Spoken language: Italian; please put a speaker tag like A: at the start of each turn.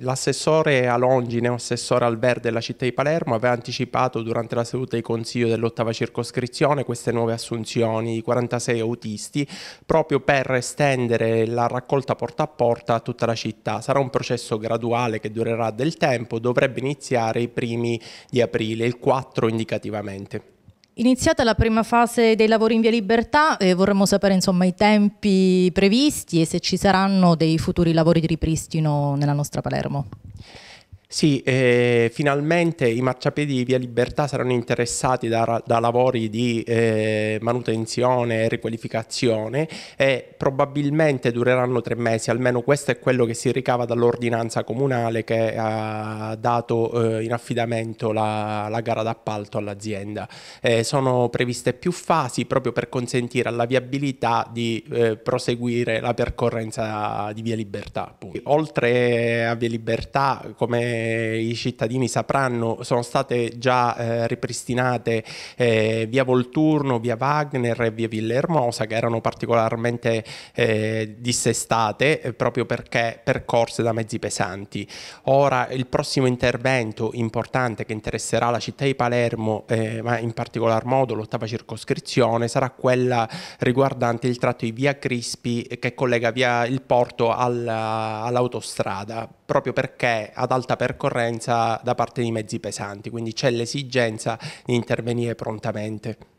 A: L'assessore Alongine, assessore al verde della città di Palermo, aveva anticipato durante la seduta di consiglio dell'ottava circoscrizione queste nuove assunzioni di 46 autisti proprio per estendere la raccolta porta a porta a tutta la città. Sarà un processo graduale che durerà del tempo, dovrebbe iniziare i primi di aprile, il 4 indicativamente.
B: Iniziata la prima fase dei lavori in via libertà, eh, vorremmo sapere insomma, i tempi previsti e se ci saranno dei futuri lavori di ripristino nella nostra Palermo.
A: Sì, eh, finalmente i marciapiedi di Via Libertà saranno interessati da, da lavori di eh, manutenzione e riqualificazione e probabilmente dureranno tre mesi, almeno questo è quello che si ricava dall'ordinanza comunale che ha dato eh, in affidamento la, la gara d'appalto all'azienda. Eh, sono previste più fasi proprio per consentire alla viabilità di eh, proseguire la percorrenza di Via Libertà. Appunto. Oltre a Via Libertà, come eh, i cittadini sapranno, sono state già eh, ripristinate eh, via Volturno, via Wagner e via Villahermosa che erano particolarmente eh, dissestate eh, proprio perché percorse da mezzi pesanti. Ora il prossimo intervento importante che interesserà la città di Palermo, ma in particolar modo l'ottava circoscrizione, sarà quella riguardante il tratto di via Crispi che collega via il porto alla, all'autostrada, proprio perché ad alta percorrenza percorrenza da parte di mezzi pesanti, quindi c'è l'esigenza di intervenire prontamente.